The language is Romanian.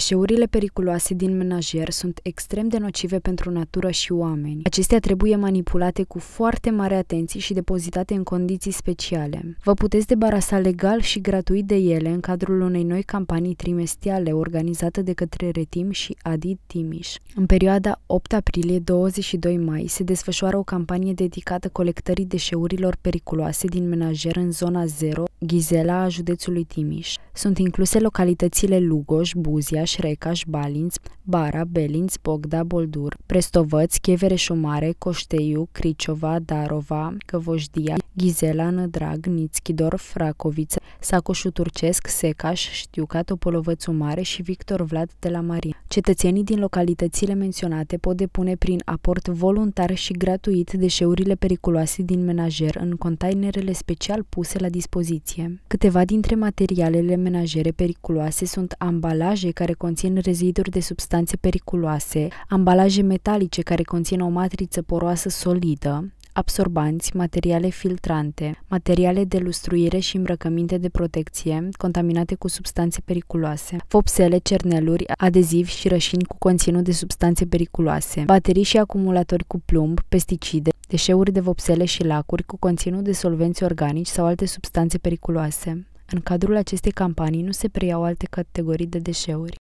Deșeurile periculoase din menajer sunt extrem de nocive pentru natură și oameni. Acestea trebuie manipulate cu foarte mare atenție și depozitate în condiții speciale. Vă puteți debarasa legal și gratuit de ele în cadrul unei noi campanii trimestriale organizată de către Retim și Adi Timiș. În perioada 8 aprilie-22 mai se desfășoară o campanie dedicată colectării deșeurilor periculoase din menajer în zona 0 Ghizela a județului Timiș. Sunt incluse localitățile Lugoș, Buziaș, Recaș, Balinț, Bara, Belinț, Bogda, Boldur, Prestovăț, Chevere Mare, Coșteiu, Criciova, Darova, Căvoșdia, Ghizela, Nădrag, Nițchidor, Fracovița, Sacoșul turcesc, Secaș, Știuca Topolovățu Mare și Victor Vlad de la Marin. Cetățenii din localitățile menționate pot depune prin aport voluntar și gratuit deșeurile periculoase din menajer în containerele special puse la dispoziție. Câteva dintre materialele menajere periculoase sunt ambalaje care conțin reziduri de substanțe periculoase, ambalaje metalice care conțin o matriță poroasă solidă, absorbanți, materiale filtrante, materiale de lustruire și îmbrăcăminte de protecție contaminate cu substanțe periculoase, vopsele, cerneluri, adezivi și rășini cu conținut de substanțe periculoase, baterii și acumulatori cu plumb, pesticide, deșeuri de vopsele și lacuri cu conținut de solvenți organici sau alte substanțe periculoase. În cadrul acestei campanii nu se preiau alte categorii de deșeuri.